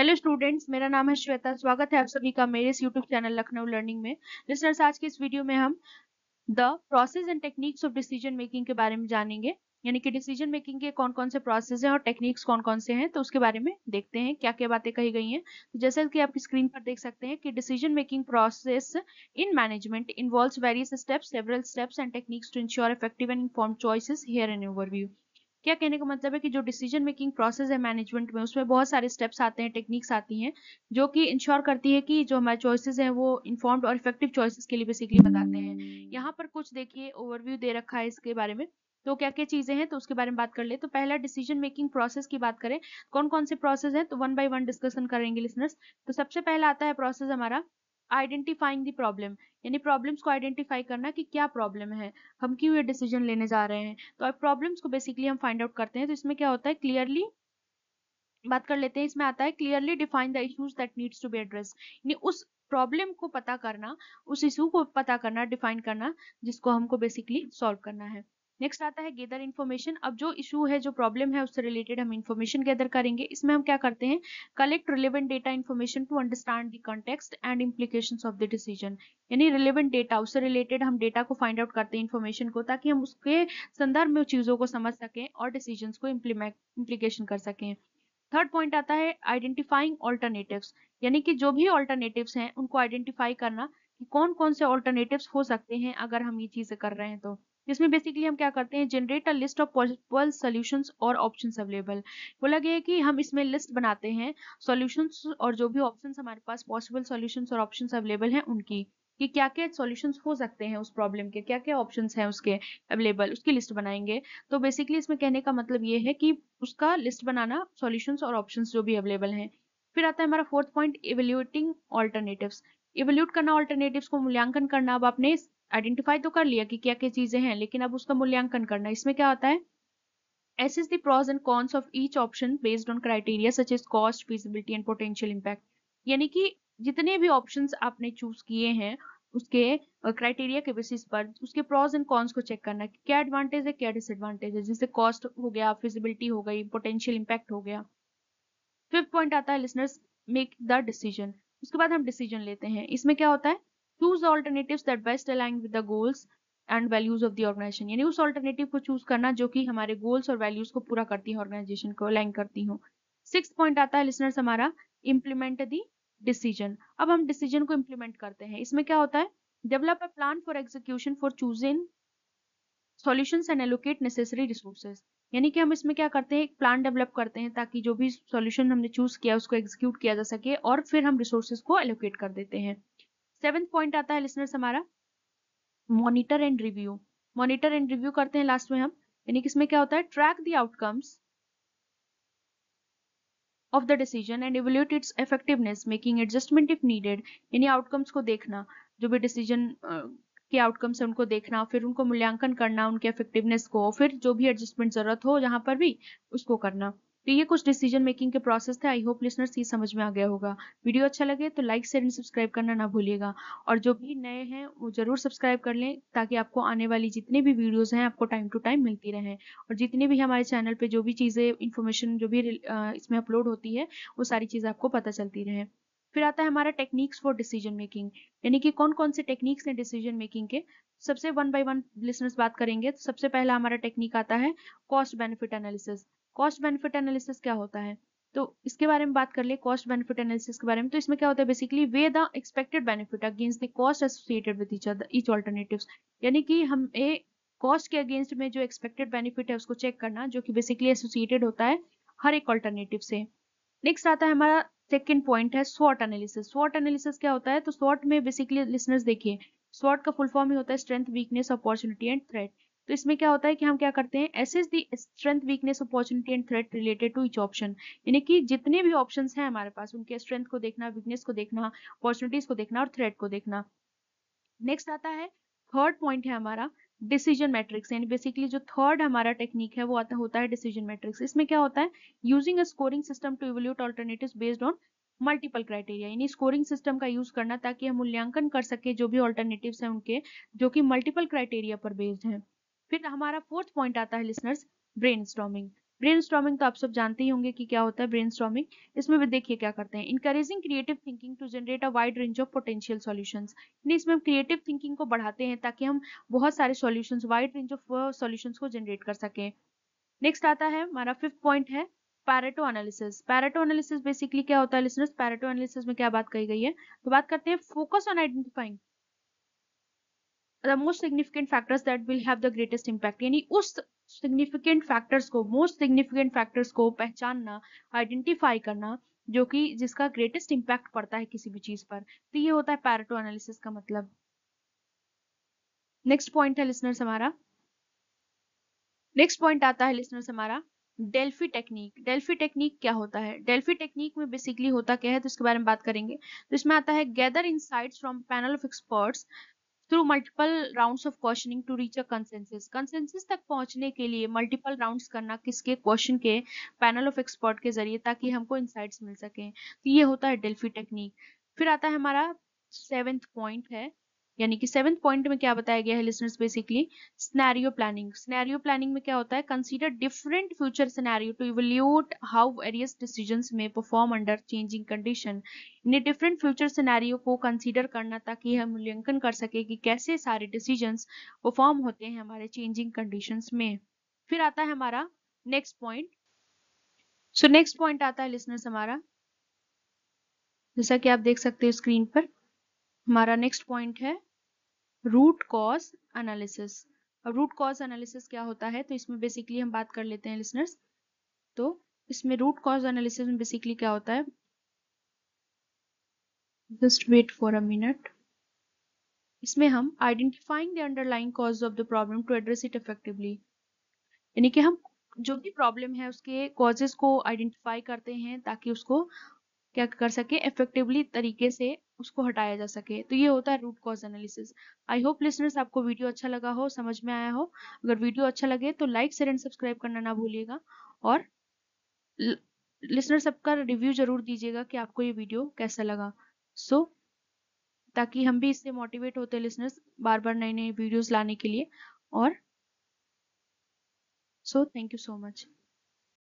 hello students मेरा नाम है श्वेता स्वागत है आप सभी का मेरे इस यूट्यूब चैनल लखनऊ लर्निंग में लिसनर्स आज के इस वीडियो में हम the process and techniques of decision making के बारे में जानेंगे यानी कि डिसीजन मेकिंग के कौन कौन से प्रोसेस हैं और टेक्निक्स कौन कौन से हैं तो उसके बारे में देखते हैं क्या क्या बातें कही गई हैं तो जैसा कि आप स्क्रीन पर देख सकते हैं कि decision making process in management involve various steps several steps and techniques to ensure effective and inform choices here an overview क्या कहने का मतलब है कि जो डिसीजन मेकिंग प्रोसेस है मैनेजमेंट में उसमें बहुत सारे स्टेप्स आते हैं टेक्निक्स आती हैं जो कि इंश्योर करती है कि जो हमारे चॉइसेस हैं वो इन्फॉर्म्ड और इफेक्टिव चॉइसेस के लिए बेसिकली बताते हैं यहाँ पर कुछ देखिए ओवरव्यू दे रखा है इसके बारे में तो क्या क्या चीजें हैं तो उसके बारे में बात कर ले तो पहला डिसीजन मेकिंग प्रोसेस की बात करें कौन कौन से प्रोसेस हैं तो वन बाय वन डिस्कशन करेंगे लिसनर्स तो सबसे पहला आता है प्रोसेस हमारा आइडेंटिफाइंग दी प्रॉब्लम यानी प्रॉब्लम्स को आइडेंटिफाई करना कि क्या प्रॉब्लम है हम क्यों ये डिसीजन लेने जा रहे हैं तो अब प्रॉब्लम्स को बेसिकली हम फाइंड आउट करते हैं तो इसमें क्या होता है क्लियरली बात कर लेते हैं इसमें आता है clearly define the issues that needs to be address यानी उस प्रॉब्लम को पता करना उस इशू को पता करना डिफाइन करना जिसको हमको बेसिकली सॉल्व करना है नेक्स्ट आता है गेदर इन्फॉर्मेशन अब जो इशू है जो प्रॉब्लम है उससे रिलेटेड हम इन्फॉर्मेशन गैदर करेंगे इसमें हम क्या करते हैं collect relevant data information to understand the context and implication of the decision यानी रिलेवेंट डेटा उससे रिलेटेड हम डेटा को फाइंड आउट करते हैं इन्फॉर्मेशन को ताकि हम उसके संदर्भ में चीज़ों को समझ सकें और डिसीजन को इम्प्लीकेशन कर सकें थर्ड पॉइंट आता है आइडेंटिफाइंग ऑल्टरनेटिव्स यानी कि जो भी ऑल्टरनेटिव हैं उनको आइडेंटिफाई करना कि कौन कौन से ऑल्टरनेटिव हो सकते हैं अगर हम ये चीज़ें कर रहे हैं तो जिसमें बेसिकली हम क्या करते हैं generate a list of possible solution और ऑप्शन अवेलेबल बोला गया है कि हम इसमें लिस्ट बनाते हैं सोल्यूशन और जो भी ऑप्शन हमारे पास पॉसिबल सोल्यूशन और ऑप्शन अवेलेबल हैं उनकी कि क्या क्या सॉल्यूशंस हो सकते हैं उस प्रॉब्लम के क्या क्या ऑप्शंस हैं उसके अवेलेबल उसकी लिस्ट बनाएंगे तो बेसिकली इसमें कहने का मतलब ये है कि उसका लिस्ट बनाना सॉल्यूशंस और ऑप्शंस जो भी अवेलेबल हैं फिर आता है हमारा fourth point evaluating alternatives evaluate करना ऑल्टरनेटिव्स को मूल्यांकन करना अब आपने आइडेंटिफाई तो कर लिया कि क्या क्या चीजें हैं लेकिन अब उसका मूल्यांकन करना इसमें क्या होता है assess pros and cons of each option based on criteria such as cost feasibility and potential impact यानी कि जितने भी ऑप्शन आपने चूज किए हैं उसके क्राइटेरिया के बेसिस पर उसके प्रॉज एंड कॉन्स को चेक करना क्या एडवांटेज है क्या डिसएडवांटेज है जिससे कॉस्ट हो गया फिजिबिलिटी हो गई पोटेंशियल इम्पैक्ट हो गया फिफ्थ पॉइंट आता है लिसनर्स मेक द डिसीजन उसके बाद हम डिसीजन लेते हैं इसमें क्या होता है choose alternative that best align with the goals and values of the organisation यानी उस ऑल्टरनेटिव को चूज करना जो कि हमारे गोल्स और वैल्यूज को पूरा करती है ऑर्गेनाइजेशन को अलाइन करती हूँ सिक्स पॉइंट आता है लिसनर्स हमारा इम्प्लीमेंट दी डिसीजन अब हम डिसीजन को इम्प्लीमेंट करते हैं इसमें क्या होता है develop a plan for execution for choosing solution and allocate necessary resources यानी कि हम इसमें क्या करते हैं एक प्लान डेवलप करते हैं ताकि जो भी सॉल्यूशन हमने चूज किया उसको एग्जीक्यूट किया जा सके और फिर हम रिसोर्सेज को एलोकेट कर देते हैं सेवेंथ पॉइंट आता है लिसनर्स हमारा monitor and review monitor and review करते हैं लास्ट में हम यानी कि इसमें क्या होता है track the outcomes of the decision and evaluate its effectiveness making adjustment if needed यानी आउटकम्स को देखना जो भी डिसीजन के आउटकम्स है उनको देखना फिर उनको मूल्यांकन करना उनके इफेक्टिवनेस को फिर जो भी एडजस्टमेंट जरूरत हो जहां पर भी उसको करना तो ये कुछ डिसीजन मेकिंग के प्रोसेस थे आई होप लिसनर्स ये समझ में आ गया होगा वीडियो अच्छा लगे तो लाइक शेयर एंड सब्सक्राइब करना ना भूलिएगा और जो भी नए हैं वो जरूर सब्सक्राइब कर लें ताकि आपको आने वाली जितनी भी वीडियोज़ हैं आपको टाइम टू टाइम मिलती रहे और जितनी भी हमारे चैनल पर जो भी चीज़ें इन्फॉर्मेशन जो भी इसमें अपलोड होती है वो सारी चीज़ें आपको पता चलती रहें फिर आता है हमारा टेक्निक्स फॉर डिसीजन मेकिंग यानी कि कौन कौन से टेक्निक्स हैं डिसीजन मेकिंग के सबसे वन बाय वन लिसनर्स बात करेंगे तो सबसे पहला हमारा टेक्निक आता है cost benefit analysis cost benefit analysis क्या होता है तो इसके बारे में बात कर ले कॉस्ट बेनिफिट एनालिसिस के बारे में तो इसमें क्या होता है basically weigh the expected benefit against the cost associated with each other each alternatives यानी कि हम ए कॉस्ट के अगेंस्ट में जो एक्सपेक्टेड बेनिफिट है उसको चेक करना जो कि बेसिकली एसोसिएटेड होता है हर एक ऑल्टरनेटिव से नेक्स्ट आता है हमारा सेकेंड पॉइंट है स्वॉट एनालिसिस स्वॉट एनालिसिस क्या होता है तो स्वॉट में बेसिकली लिसनर्स देखिए स्वॉट का फुल फॉर्म ही होता है strength weakness opportunity and threat तो इसमें क्या होता है कि हम क्या करते हैं assess the strength weakness opportunity and threat related to each option यानी कि जितने भी ऑप्शन हैं हमारे पास उनके स्ट्रेंथ को देखना वीकनेस को देखना अपॉर्चुनिटीज को देखना और थ्रेट को देखना नेक्स्ट आता है थर्ड पॉइंट है हमारा डिसीजन मैट्रिक्स यानी बेसिकली जो थर्ड हमारा टेक्निक है वो आता होता है डिसीजन मैट्रिक्स इसमें क्या होता है using a scoring system to evaluate alternative based on multiple criteria यानी स्कोरिंग सिस्टम का यूज करना ताकि हम मूल्यांकन कर सके जो भी ऑल्टरनेटिव है उनके जो कि मल्टीपल क्राइटेरिया पर बेस्ड है फिर हमारा फोर्थ पॉइंट आता है लिसनर्स ब्रेन ब्रेन स्ट्रॉमिंग तो आप सब जानते ही होंगे कि क्या होता है ब्रेन स्ट्रॉमिंग इसमें भी देखिए क्या करते हैं encouraging creative thinking to generate a wide range of potential solution यानी इसमें हम क्रिएटिव थिंकिंग को बढ़ाते हैं ताकि हम बहुत सारे solutions wide range of solutions को जनरेट कर सकें नेक्स्ट आता है हमारा फिफ्थ पॉइंट है Pareto analysis Pareto analysis basically क्या होता है लिसनर्स पैरेटो एनालिसिस में क्या बात कही गई है तो बात करते हैं focus on identifying the most significant factors that will have the greatest impact यानी उस सिग्निफिकेंट फैक्टर्स को मोस्ट सिग्निफिकेंट फैक्टर्स को पहचानना आइडेंटिफाई करना जो कि जिसका ग्रेटेस्ट इंपैक्ट पड़ता है किसी भी चीज पर तो ये होता है पैरेटो एनालिसिस का मतलब नेक्स्ट पॉइंट है लिसनर्स हमारा नेक्स्ट पॉइंट आता है लिसनर्स हमारा डेल्फी टेक्निक डेल्फी टेक्निक क्या होता है डेल्फी टेक्निक में बेसिकली होता क्या है तो इसके बारे में बात करेंगे तो इसमें आता है gather insights from panel of experts through multiple round of questioning to reach a consensus consensus तक पहुंचने के लिए मल्टीपल राउंड करना किसके क्वेश्चन के पैनल ऑफ एक्सपर्ट के जरिए ताकि हमको इंसाइट्स मिल सके तो ये होता है डेल्फी टेक्निक फिर आता है हमारा सेवेंथ पॉइंट है यानी कि सेवन पॉइंट में क्या बताया गया है listeners basically scenario planning scenario planning में क्या होता है consider different future scenario to evaluate how various decision may perform under changing condition इन्हें डिफरेंट फ्यूचर सिनेरियो को कंसीडर करना ताकि हम मूल्यांकन कर सके कि कैसे सारे डिसीजन परफॉर्म होते हैं हमारे चेंजिंग कंडीशन में फिर आता है हमारा next point so next point आता है लिसनर्स हमारा जैसा कि आप देख सकते हैं स्क्रीन पर हमारा नेक्स्ट पॉइंट है रूट कॉज एनालिसिस अब रूट कॉज एनालिसिस क्या होता है तो इसमें बेसिकली हम बात कर लेते हैं लिसनर्स तो इसमें रूट कॉज एनालिसिस में बेसिकली क्या होता है just wait for a minute इसमें हम identifying the underlying cause of the problem to address it effectively यानी कि हम जो भी प्रॉब्लम है उसके कॉजेस को आइडेंटिफाई करते हैं ताकि उसको क्या कर सके इफेक्टिवली तरीके से उसको हटाया जा सके तो ये होता है root cause analysis I hope listeners आपको वीडियो अच्छा लगा हो समझ में आया हो अगर वीडियो अच्छा लगे तो लाइक शेयर एंड सब्सक्राइब करना ना भूलिएगा और लिसनर सबका रिव्यू जरूर दीजिएगा कि आपको ये वीडियो कैसा लगा सो so, ताकि हम भी इससे मोटिवेट होते हैं लिसनर्स बार बार नई नई वीडियोस लाने के लिए और so thank you so much